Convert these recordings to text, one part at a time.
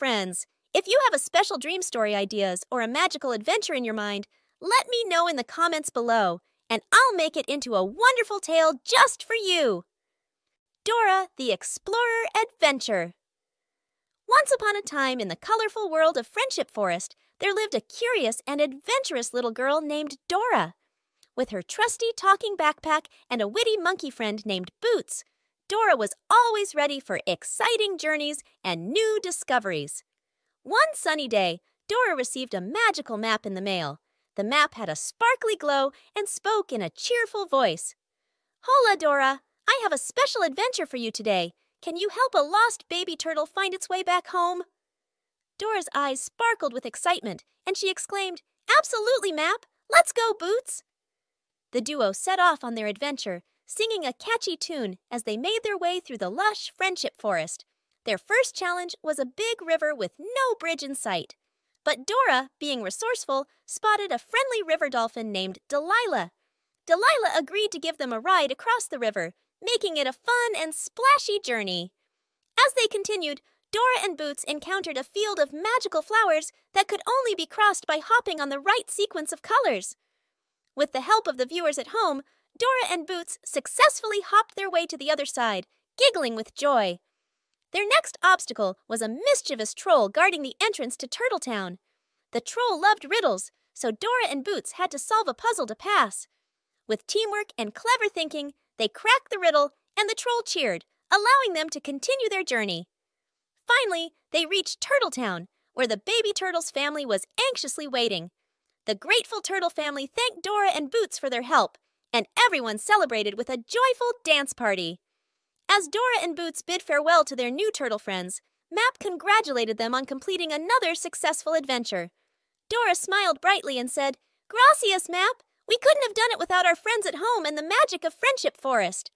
friends, if you have a special dream story ideas or a magical adventure in your mind, let me know in the comments below, and I'll make it into a wonderful tale just for you. Dora the Explorer Adventure Once upon a time in the colorful world of Friendship Forest, there lived a curious and adventurous little girl named Dora. With her trusty talking backpack and a witty monkey friend named Boots, Dora was always ready for exciting journeys and new discoveries. One sunny day, Dora received a magical map in the mail. The map had a sparkly glow and spoke in a cheerful voice. Hola, Dora! I have a special adventure for you today. Can you help a lost baby turtle find its way back home? Dora's eyes sparkled with excitement, and she exclaimed, Absolutely, Map! Let's go, Boots! The duo set off on their adventure, singing a catchy tune as they made their way through the lush friendship forest. Their first challenge was a big river with no bridge in sight. But Dora, being resourceful, spotted a friendly river dolphin named Delilah. Delilah agreed to give them a ride across the river, making it a fun and splashy journey. As they continued, Dora and Boots encountered a field of magical flowers that could only be crossed by hopping on the right sequence of colors. With the help of the viewers at home, Dora and Boots successfully hopped their way to the other side, giggling with joy. Their next obstacle was a mischievous troll guarding the entrance to Turtletown. The troll loved riddles, so Dora and Boots had to solve a puzzle to pass. With teamwork and clever thinking, they cracked the riddle and the troll cheered, allowing them to continue their journey. Finally, they reached Turtletown, where the baby turtle's family was anxiously waiting. The grateful turtle family thanked Dora and Boots for their help and everyone celebrated with a joyful dance party. As Dora and Boots bid farewell to their new turtle friends, Map congratulated them on completing another successful adventure. Dora smiled brightly and said, Gracias, Map! We couldn't have done it without our friends at home and the magic of Friendship Forest.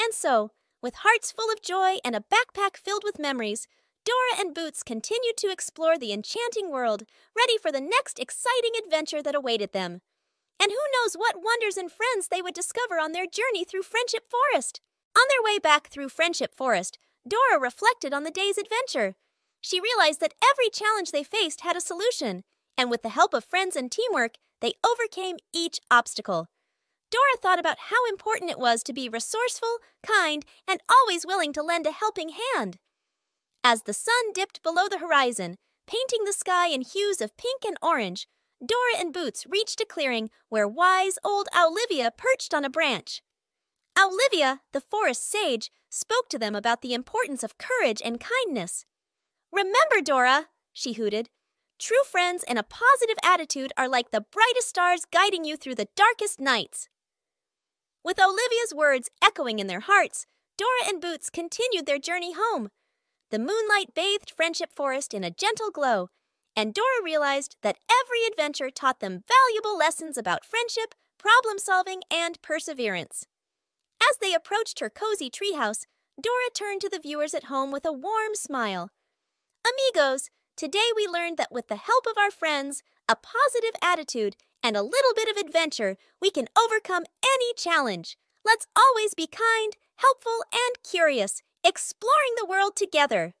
And so, with hearts full of joy and a backpack filled with memories, Dora and Boots continued to explore the enchanting world, ready for the next exciting adventure that awaited them. And who knows what wonders and friends they would discover on their journey through Friendship Forest. On their way back through Friendship Forest, Dora reflected on the day's adventure. She realized that every challenge they faced had a solution, and with the help of friends and teamwork, they overcame each obstacle. Dora thought about how important it was to be resourceful, kind, and always willing to lend a helping hand. As the sun dipped below the horizon, painting the sky in hues of pink and orange, Dora and Boots reached a clearing where wise old Olivia perched on a branch. Olivia, the forest sage, spoke to them about the importance of courage and kindness. Remember, Dora, she hooted, true friends and a positive attitude are like the brightest stars guiding you through the darkest nights. With Olivia's words echoing in their hearts, Dora and Boots continued their journey home. The moonlight bathed Friendship Forest in a gentle glow, and Dora realized that every adventure taught them valuable lessons about friendship, problem solving, and perseverance. As they approached her cozy treehouse, Dora turned to the viewers at home with a warm smile. Amigos, today we learned that with the help of our friends, a positive attitude, and a little bit of adventure, we can overcome any challenge. Let's always be kind, helpful, and curious, exploring the world together.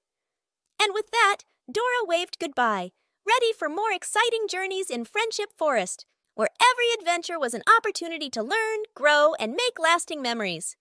And with that, Dora waved goodbye, ready for more exciting journeys in Friendship Forest, where every adventure was an opportunity to learn, grow, and make lasting memories.